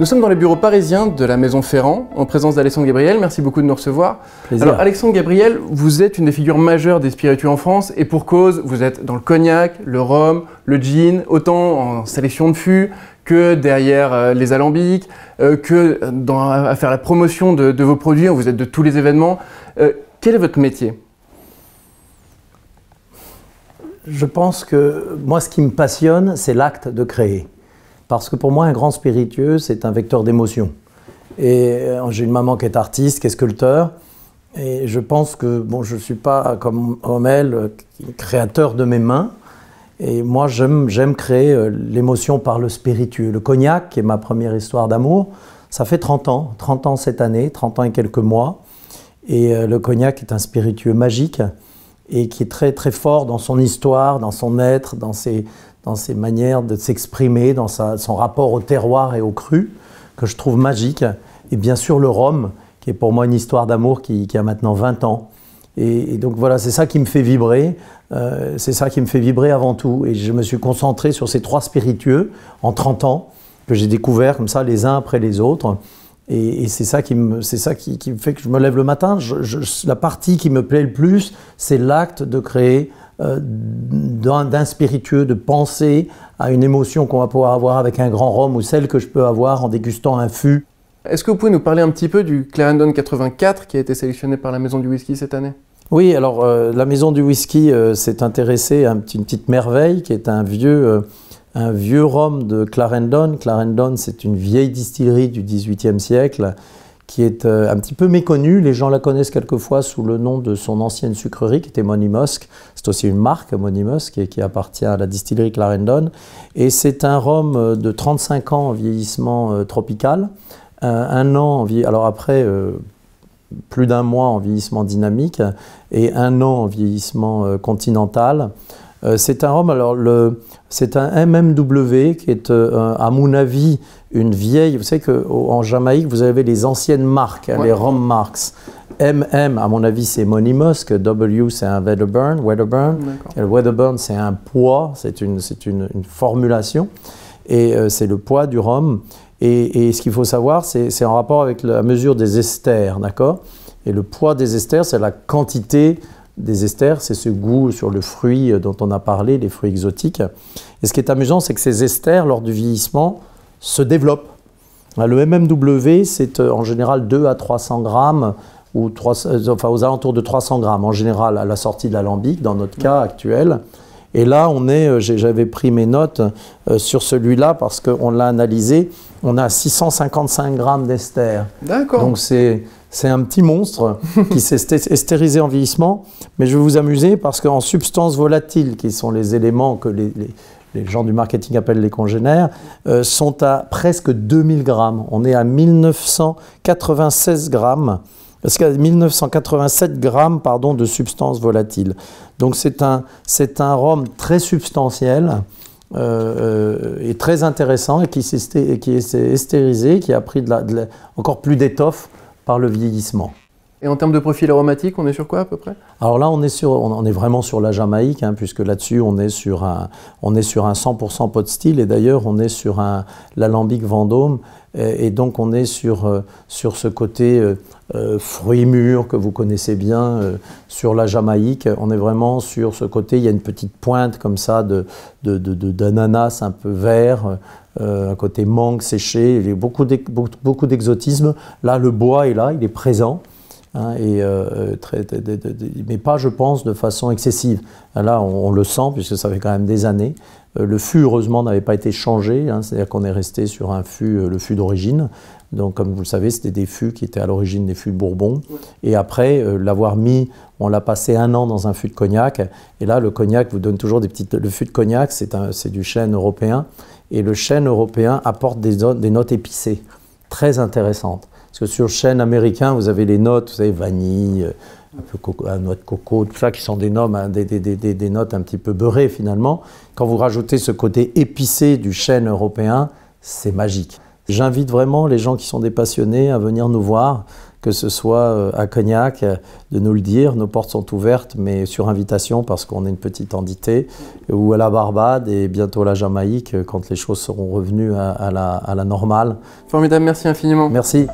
Nous sommes dans les bureaux parisiens de la Maison Ferrand, en présence d'Alexandre Gabriel. Merci beaucoup de nous recevoir. Alors, Alexandre Gabriel, vous êtes une des figures majeures des spiritueux en France, et pour cause, vous êtes dans le cognac, le rhum, le gin, autant en sélection de fûts que derrière euh, les alambics, euh, que à faire la promotion de, vos produits. Vous êtes de tous les événements. Euh, quel est votre métier Je pense que moi, ce qui me passionne, c'est l'acte de créer. Parce que pour moi, un grand spiritueux, c'est un vecteur d'émotion. Et euh, j'ai une maman qui est artiste, qui est sculpteur. Et je pense que, bon, je ne suis pas comme homel euh, créateur de mes mains. Et moi, j'aime créer euh, l'émotion par le spiritueux. Le cognac, qui est ma première histoire d'amour, ça fait 30 ans, 30 ans cette année, 30 ans et quelques mois. Et le cognac est un spiritueux magique et qui est très très fort dans son histoire, dans son être, dans ses, dans ses manières de s'exprimer, dans son rapport au terroir et au cru, que je trouve magique. Et bien sûr le rhum, qui est pour moi une histoire d'amour qui, a maintenant 20 ans. Et, donc voilà, c'est ça qui me fait vibrer, euh, c'est ça qui me fait vibrer avant tout. Et je me suis concentré sur ces trois spiritueux en 30 ans, que j'ai découvert comme ça les uns après les autres. Et, c'est ça, qui me, c'est ça qui, fait que je me lève le matin. la partie qui me plaît le plus, c'est l'acte de créer euh, d'un spiritueux, de penser à une émotion qu'on va pouvoir avoir avec un grand rhum ou celle que je peux avoir en dégustant un fût. Est-ce que vous pouvez nous parler un petit peu du Clarendon 84 qui a été sélectionné par la Maison du Whisky cette année Oui, alors euh, la Maison du Whisky euh, s'est intéressée à une petite, merveille qui est un vieux, un vieux rhum de Clarendon. Clarendon, c'est une vieille distillerie du XVIIIe siècle qui est euh, un petit peu méconnue. Les gens la connaissent quelquefois sous le nom de son ancienne sucrerie, qui était Musk. C'est aussi une marque, Monimusk, qui, qui appartient à la distillerie Clarendon. Et c'est un rhum euh, de 35 ans en vieillissement euh, tropical, un an Alors après... plus d'un mois en vieillissement dynamique et un an en vieillissement continental. Euh, c'est un rhum, oh, alors c'est un MMW qui est, euh, à mon avis, une vieille. Vous savez qu'en Jamaïque, vous avez les anciennes marques, hein, les rom marks. MM, à mon avis, c'est Monimosque. W, c'est un Wedderburn. Wedderburn. Et c'est un poids, c'est une, formulation. Et euh, c'est le poids du rhum. Et, ce qu'il faut savoir, c'est, c'est en rapport avec la mesure des esters, d'accord Et le poids des esters, c'est la quantité des esters, c'est ce goût sur le fruit dont on a parlé, les fruits exotiques. Et ce qui est amusant, c'est que ces esters, lors du vieillissement, se développent. Le MMW, c'est euh, en général 2 à 300 grammes, ou euh, enfin aux alentours de 300 grammes en général à la sortie de l'alambic, dans notre cas actuel. Et là, on est, euh, j'avais pris mes notes sur celui-là parce qu'on l'a analysé, on a 655 grammes d'esters. D'accord. Donc c'est c'est un petit monstre qui s'est estérisé en vieillissement, mais je vais vous amuser parce qu'en substances volatiles, qui sont les éléments que les, gens du marketing appellent les congénères, euh, sont à presque 2000 grammes. On est à 1996 grammes parce 1987 grammes pardon, de substances volatiles. Donc c'est un, c'est un rhum très substantiel euh, euh, et très intéressant et qui, s'est, qui s'est estérisé, qui a pris encore plus d'étoffe par le vieillissement. Et en termes de profil aromatique, on est sur quoi à peu près Alors là, on est, sur, on, est vraiment sur la Jamaïque, hein, puisque là-dessus, on, est sur un, on est sur un 100% pot style, et d'ailleurs, on est sur un l'alambic Vendôme, et, donc on est sur, euh, sur ce côté euh, euh fruit mûr que vous connaissez bien, euh, sur la Jamaïque. On est vraiment sur ce côté, il y a une petite pointe comme ça d'ananas de, de, un peu vert, un côté mangue séché, il y a beaucoup d'exotisme. Là, le bois est là, il est présent. Hein, et, euh, euh, mais pas, je pense, de façon excessive. Hein, là, on, le sent, puisque ça fait quand même des années. Euh, le fût, heureusement, n'avait pas été changé, hein, c'est-à-dire qu'on est resté sur un fût, le fût d'origine. Donc, comme vous le savez, c'était des fûts qui étaient à l'origine des fûts Bourbon. Et après, l'avoir mis, on l'a passé un an dans un fût de cognac. Et là, le cognac vous donne toujours des petites. Le fût de cognac, c'est du chêne européen. Et le chêne européen apporte des notes épicées, très intéressantes. Parce que sur chêne américain, vous avez les notes, vous savez, vanille, euh, un peu coco, noix de coco, tout ça, qui sont hein, des, des, notes un petit peu beurrées finalement. Quand vous rajoutez ce côté épicé du chêne européen, c'est magique. J'invite vraiment les gens qui sont des passionnés à venir nous voir, que ce soit euh, à Cognac, euh, de nous le dire. Nos portes sont ouvertes, mais sur invitation parce qu'on est une petite entité, ou à la Barbade et bientôt à la Jamaïque quand les choses seront revenues à, la, à la normale. Formidable, merci infiniment. Merci.